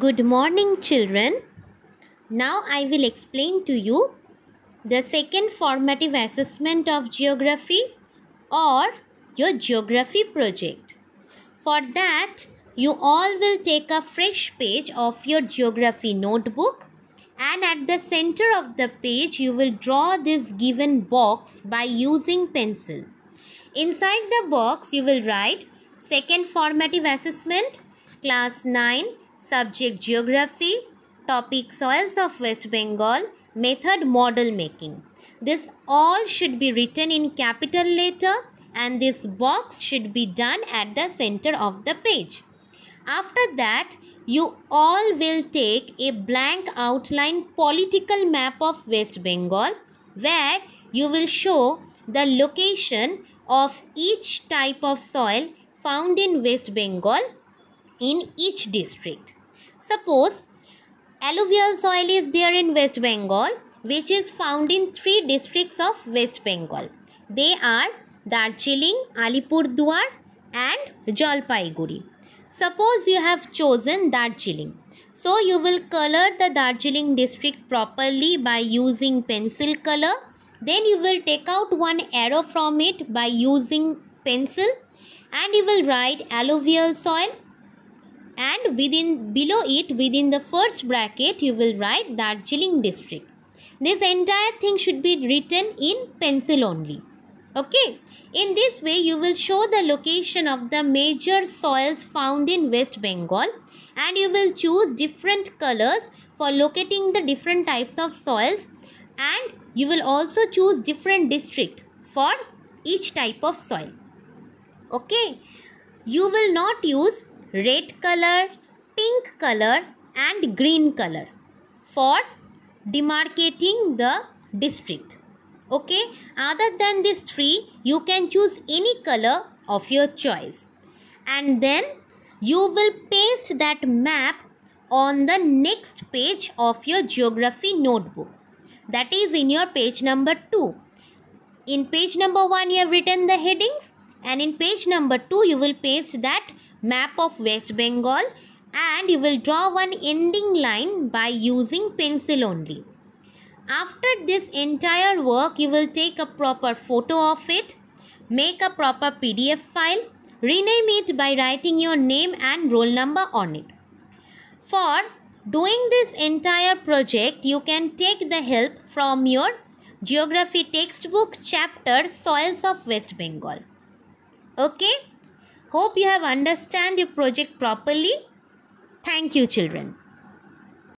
Good morning children. Now I will explain to you the second formative assessment of geography or your geography project. For that, you all will take a fresh page of your geography notebook and at the center of the page you will draw this given box by using pencil. Inside the box you will write second formative assessment class 9 Subject Geography. Topic Soils of West Bengal. Method Model Making. This all should be written in capital letter and this box should be done at the center of the page. After that, you all will take a blank outline political map of West Bengal where you will show the location of each type of soil found in West Bengal in each district. Suppose alluvial soil is there in West Bengal which is found in three districts of West Bengal. They are Darjeeling, Alipurduar and Jalpaiguri. Suppose you have chosen Darjeeling. So you will color the Darjeeling district properly by using pencil color. Then you will take out one arrow from it by using pencil and you will write alluvial soil and within below it within the first bracket you will write Darjeeling district. This entire thing should be written in pencil only. Okay. In this way you will show the location of the major soils found in West Bengal and you will choose different colors for locating the different types of soils and you will also choose different district for each type of soil. Okay. You will not use red color, pink color and green color for demarcating the district. Okay, other than these three, you can choose any color of your choice. And then you will paste that map on the next page of your geography notebook. That is in your page number 2. In page number 1, you have written the headings and in page number 2, you will paste that map of West Bengal and you will draw one ending line by using pencil only. After this entire work, you will take a proper photo of it, make a proper PDF file, rename it by writing your name and roll number on it. For doing this entire project, you can take the help from your geography textbook chapter Soils of West Bengal. Okay. Hope you have understand your project properly. Thank you children.